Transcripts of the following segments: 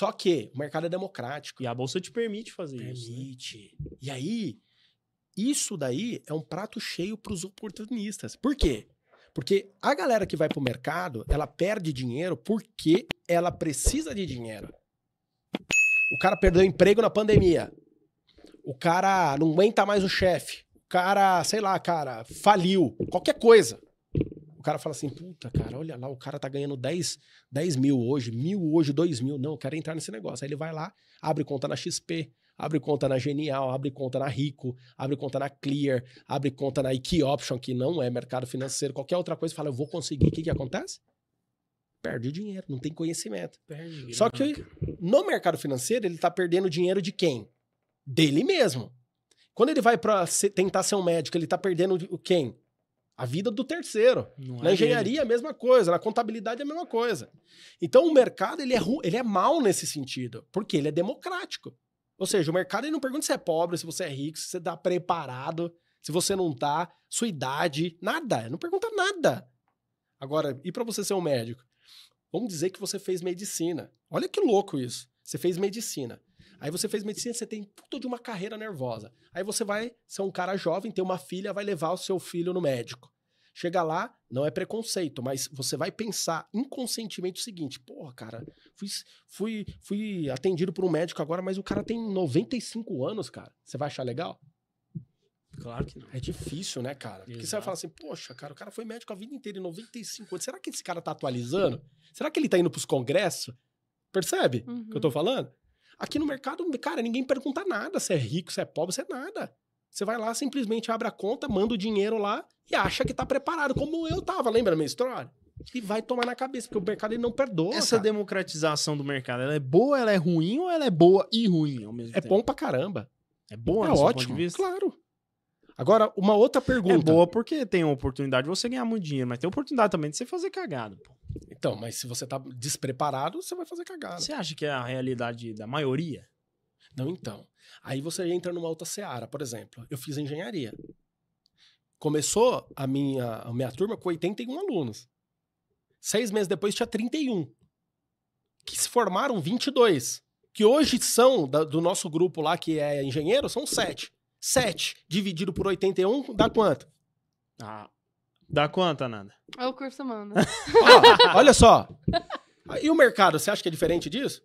Só que o mercado é democrático. E a bolsa te permite fazer né? permite. isso. Permite. Né? E aí, isso daí é um prato cheio para os oportunistas. Por quê? Porque a galera que vai para o mercado, ela perde dinheiro porque ela precisa de dinheiro. O cara perdeu emprego na pandemia. O cara não aguenta mais o chefe. O cara, sei lá, cara, faliu. Qualquer coisa o cara fala assim, puta, cara, olha lá, o cara tá ganhando 10, 10 mil hoje, mil hoje, 2 mil. Não, eu quero entrar nesse negócio. Aí ele vai lá, abre conta na XP, abre conta na Genial, abre conta na Rico, abre conta na Clear, abre conta na Key Option, que não é mercado financeiro, qualquer outra coisa, fala, eu vou conseguir. O que, que acontece? Perde o dinheiro, não tem conhecimento. Perde, Só que no mercado financeiro, ele tá perdendo dinheiro de quem? Dele mesmo. Quando ele vai para tentar ser um médico, ele tá perdendo o quem? a vida do terceiro. Não na é engenharia dele. É a mesma coisa, na contabilidade é a mesma coisa. Então o mercado ele é, ele é mal nesse sentido, porque ele é democrático. Ou seja, o mercado ele não pergunta se é pobre, se você é rico, se você está preparado, se você não está, sua idade, nada. Não pergunta nada. Agora, e para você ser um médico? Vamos dizer que você fez medicina. Olha que louco isso. Você fez medicina. Aí você fez medicina, você tem puta de uma carreira nervosa. Aí você vai ser um cara jovem, tem uma filha, vai levar o seu filho no médico. Chega lá, não é preconceito, mas você vai pensar inconscientemente o seguinte: porra, cara, fui, fui, fui atendido por um médico agora, mas o cara tem 95 anos, cara. Você vai achar legal? Claro que não. É difícil, né, cara? Porque Exato. você vai falar assim, poxa, cara, o cara foi médico a vida inteira, em 95 anos. Será que esse cara tá atualizando? Será que ele tá indo pros congressos? Percebe o uhum. que eu tô uhum. falando? Aqui no mercado, cara, ninguém pergunta nada se é rico, se é pobre, se é nada. Você vai lá, simplesmente abre a conta, manda o dinheiro lá e acha que tá preparado, como eu tava, lembra da minha história? E vai tomar na cabeça, porque o mercado ele não perdoa. Essa cara. democratização do mercado, ela é boa, ela é ruim ou ela é boa e ruim ao mesmo é tempo? É bom pra caramba. É bom é ótimo, claro. Agora, uma outra é pergunta. É boa porque tem a oportunidade de você ganhar muito dinheiro, mas tem oportunidade também de você fazer cagado pô. Então, mas se você tá despreparado, você vai fazer cagado Você acha que é a realidade da maioria? Não, então. Aí você entra numa outra seara, por exemplo. Eu fiz engenharia. Começou a minha, a minha turma com 81 alunos. Seis meses depois tinha 31. Que se formaram 22. Que hoje são, da, do nosso grupo lá que é engenheiro, são sete. 7 dividido por 81 dá quanto? Ah, dá quanto, Ananda? É o curso manda. olha só. E o mercado, você acha que é diferente disso?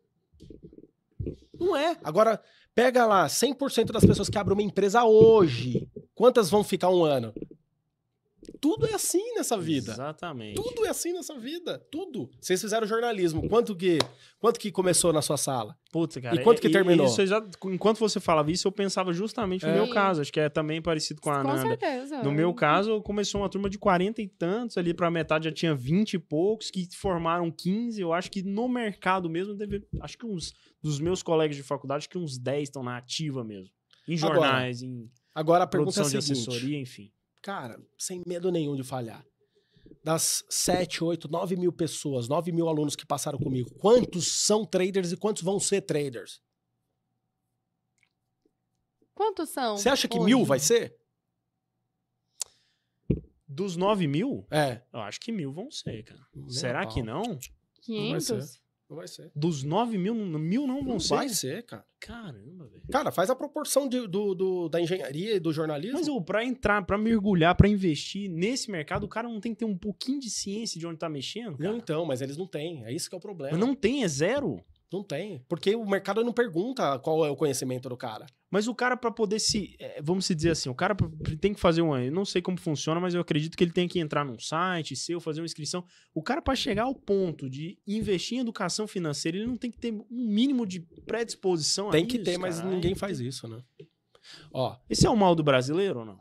Não é. Agora, pega lá 100% das pessoas que abrem uma empresa hoje. Quantas vão ficar um ano? Tudo é assim nessa vida. Exatamente. Tudo é assim nessa vida. Tudo. Vocês fizeram jornalismo. Quanto que, quanto que começou na sua sala? Putz, cara. E quanto que e, terminou? Isso, já, enquanto você falava isso, eu pensava justamente no é. meu caso. Acho que é também parecido com a com Ananda. Certeza. No meu caso, começou uma turma de 40 e tantos, ali pra metade já tinha 20 e poucos, que formaram 15. Eu acho que no mercado mesmo, teve, acho que uns dos meus colegas de faculdade, acho que uns 10 estão na ativa mesmo. Em jornais, agora, em. Agora a pergunta é a seguinte, de assessoria, enfim cara, sem medo nenhum de falhar. Das 7, 8, 9 mil pessoas, 9 mil alunos que passaram comigo, quantos são traders e quantos vão ser traders? Quantos são? Você acha que hoje? mil vai ser? Dos 9 mil? É. Eu acho que mil vão ser, cara. Meu Será pau. que não? 500? Não Vai ser. Dos 9 mil, mil não vão não ser. Vai ser, cara. Caramba, velho. Cara, faz a proporção de, do, do, da engenharia e do jornalismo. Mas, ô, pra entrar, pra mergulhar, pra investir nesse mercado, o cara não tem que ter um pouquinho de ciência de onde tá mexendo? Cara. Não, então, mas eles não têm. É isso que é o problema. Mas não tem, é zero. Não tem. Porque o mercado não pergunta qual é o conhecimento do cara. Mas o cara, para poder se. É, vamos dizer assim, o cara tem que fazer um Eu não sei como funciona, mas eu acredito que ele tem que entrar num site seu, fazer uma inscrição. O cara, para chegar ao ponto de investir em educação financeira, ele não tem que ter um mínimo de predisposição tem a Tem que isso, ter, mas ninguém faz isso, né? Ó. Esse é o mal do brasileiro ou não?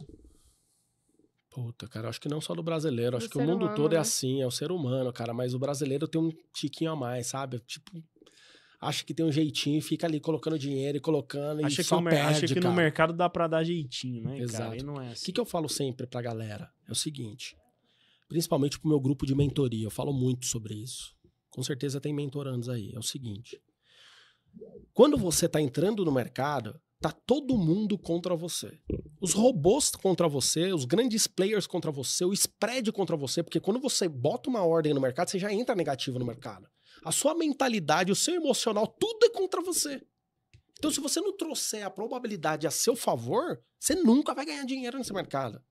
Puta, cara, acho que não só do brasileiro, do acho que o mundo é humano, todo né? é assim, é o ser humano, cara, mas o brasileiro tem um tiquinho a mais, sabe? Tipo, acha que tem um jeitinho, fica ali colocando dinheiro e colocando acha e só que perde, Acha que no mercado dá para dar jeitinho, né, Exato. É o é assim. que, que eu falo sempre pra galera? É o seguinte, principalmente pro meu grupo de mentoria, eu falo muito sobre isso. Com certeza tem mentorandos aí. É o seguinte, quando você tá entrando no mercado, tá todo mundo contra você. Os robôs contra você, os grandes players contra você, o spread contra você, porque quando você bota uma ordem no mercado, você já entra negativo no mercado a sua mentalidade, o seu emocional, tudo é contra você. Então, se você não trouxer a probabilidade a seu favor, você nunca vai ganhar dinheiro nesse mercado.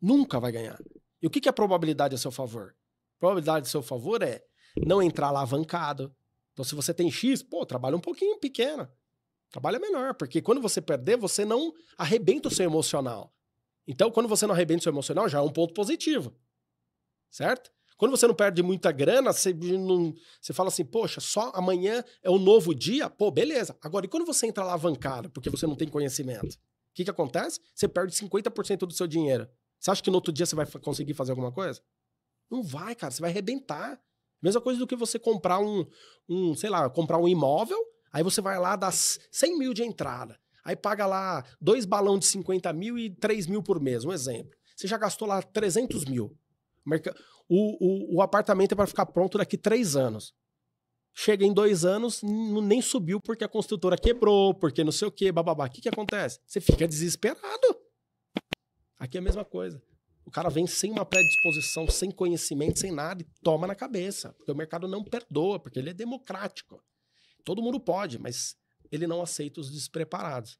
Nunca vai ganhar. E o que é a probabilidade a seu favor? A probabilidade a seu favor é não entrar alavancado. Então, se você tem X, pô, trabalha um pouquinho pequena. Trabalha menor, porque quando você perder, você não arrebenta o seu emocional. Então, quando você não arrebenta o seu emocional, já é um ponto positivo. Certo? Quando você não perde muita grana, você, não, você fala assim, poxa, só amanhã é um novo dia? Pô, beleza. Agora, e quando você entra alavancado, porque você não tem conhecimento? O que, que acontece? Você perde 50% do seu dinheiro. Você acha que no outro dia você vai conseguir fazer alguma coisa? Não vai, cara. Você vai arrebentar. Mesma coisa do que você comprar um, um sei lá, comprar um imóvel, aí você vai lá, dá 100 mil de entrada. Aí paga lá dois balão de 50 mil e 3 mil por mês, um exemplo. Você já gastou lá 300 mil. O, o, o apartamento é para ficar pronto daqui três anos. Chega em dois anos, nem subiu porque a construtora quebrou, porque não sei o quê, bababá. O que, que acontece? Você fica desesperado. Aqui é a mesma coisa. O cara vem sem uma predisposição, sem conhecimento, sem nada e toma na cabeça. Porque o mercado não perdoa, porque ele é democrático. Todo mundo pode, mas ele não aceita os despreparados.